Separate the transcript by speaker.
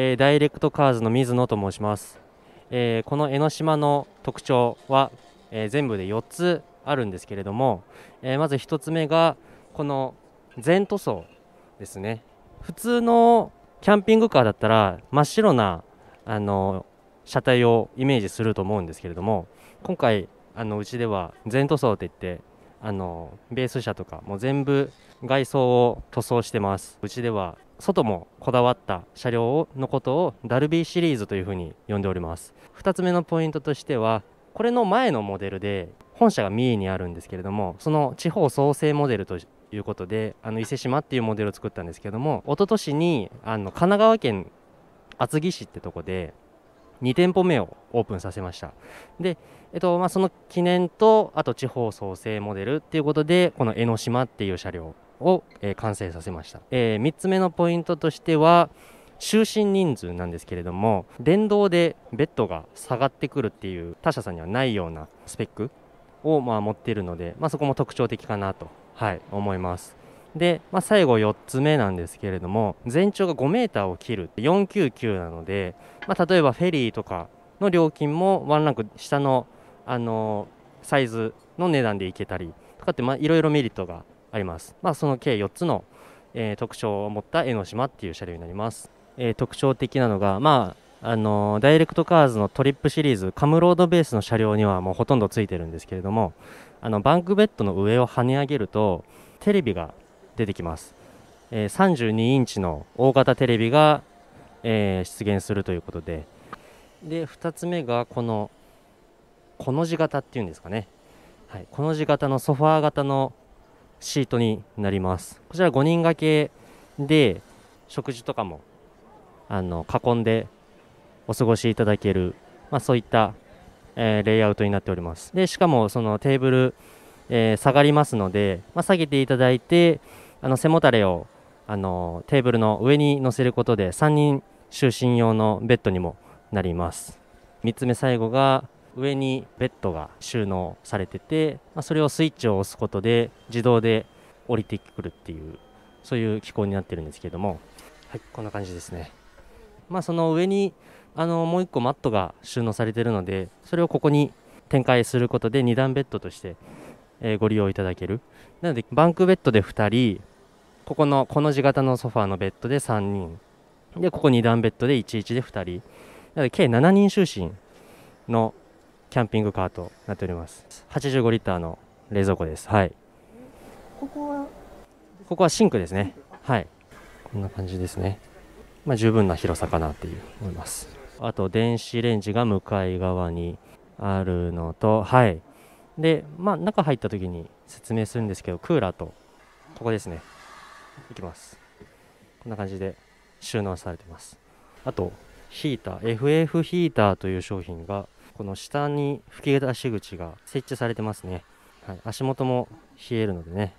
Speaker 1: えー、ダイレクトカーズの水野と申します、えー、この江ノ島の特徴は、えー、全部で4つあるんですけれども、えまず1つ目がこの全塗装ですね普通のキャンピングカーだったら真っ白なあの車体をイメージすると思うんですけれども今回あのうちでは全塗装といってあのベース車とかも全部外装を塗装してますうちでは外もこだわった車両のことをダルビーシリーズというふうに呼んでおります2つ目のポイントとしてはこれの前のモデルで本社が三重にあるんですけれどもその地方創生モデルということであの伊勢島っていうモデルを作ったんですけども一昨年にあの神奈川県厚木市ってとこで2店舗目をオープンさせましたで、えっとまあ、その記念とあと地方創生モデルっていうことでこの江ノ島っていう車両を、えー、完成させました、えー、3つ目のポイントとしては就寝人数なんですけれども電動でベッドが下がってくるっていう他社さんにはないようなスペックをまあ持っているので、まあ、そこも特徴的かなと、はい、思いますで、まあ、最後4つ目なんですけれども全長が5 m を切る499なので、まあ、例えばフェリーとかの料金もワンランク下の、あのー、サイズの値段でいけたりとかっていろいろメリットがあります。まあ、その計4つの、えー、特徴を持った江ノ島っていう車両になります。えー、特徴的なのが、まああのー、ダイレクトカーズのトリップシリーズカムロードベースの車両にはもうほとんどついてるんですけれどもあのバンクベッドの上を跳ね上げるとテレビが出てきます、えー、32インチの大型テレビが、えー、出現するということでで2つ目がこのこの字型っていうんですかね、はい、この字型のソファー型のシートになりますこちら5人掛けで食事とかもあの囲んでお過ごしいただける、まあ、そういった、えー、レイアウトになっておりますでしかもそのテーブル、えー、下がりますので、まあ、下げていただいてあの背もたれをあのテーブルの上に乗せることで3人就寝用のベッドにもなります3つ目最後が上にベッドが収納されてて、まあ、それをスイッチを押すことで自動で降りてくるっていうそういう機構になってるんですけどもはいこんな感じですねまあその上にあのもう1個マットが収納されてるのでそれをここに展開することで2段ベッドとして、えご利用いただけるなのでバンクベッドで2人ここのこの字型のソファーのベッドで3人でここ2段ベッドで11で2人なので計7人就寝のキャンピングカーとなっております85リッターの冷蔵庫ですはいここはここはシンクですねはいこんな感じですねまあ、十分な広さかなっていう思いますあと電子レンジが向かい側にあるのとはいでまあ中入った時に説明するんですけどクーラーとここですねいきますこんな感じで収納されてますあとヒーター FF ヒーターという商品がこの下に吹き出し口が設置されてますね、はい、足元も冷えるのでね